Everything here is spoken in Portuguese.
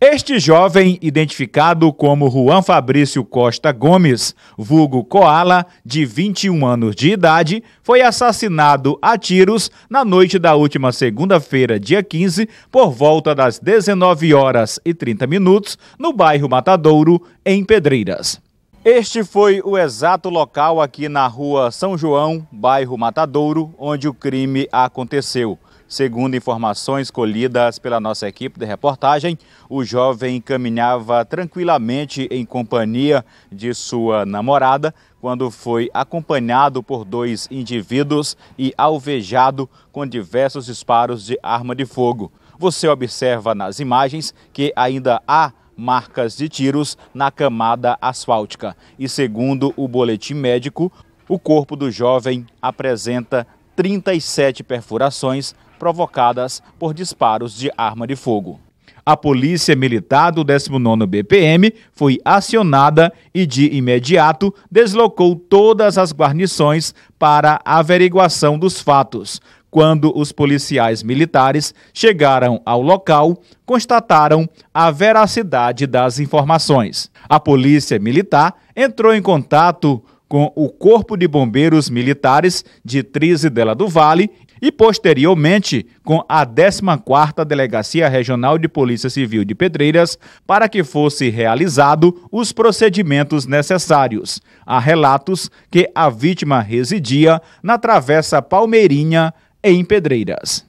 Este jovem, identificado como Juan Fabrício Costa Gomes, vulgo Koala, de 21 anos de idade, foi assassinado a tiros na noite da última segunda-feira, dia 15, por volta das 19 horas e 30 minutos, no bairro Matadouro, em Pedreiras. Este foi o exato local aqui na rua São João, bairro Matadouro, onde o crime aconteceu. Segundo informações colhidas pela nossa equipe de reportagem, o jovem caminhava tranquilamente em companhia de sua namorada quando foi acompanhado por dois indivíduos e alvejado com diversos disparos de arma de fogo. Você observa nas imagens que ainda há marcas de tiros na camada asfáltica. E segundo o boletim médico, o corpo do jovem apresenta 37 perfurações provocadas por disparos de arma de fogo. A Polícia Militar do 19º BPM foi acionada e de imediato deslocou todas as guarnições para averiguação dos fatos. Quando os policiais militares chegaram ao local, constataram a veracidade das informações. A Polícia Militar entrou em contato com o Corpo de Bombeiros Militares de Trizidela do Vale e, posteriormente, com a 14ª Delegacia Regional de Polícia Civil de Pedreiras, para que fosse realizado os procedimentos necessários. Há relatos que a vítima residia na Travessa Palmeirinha, em Pedreiras.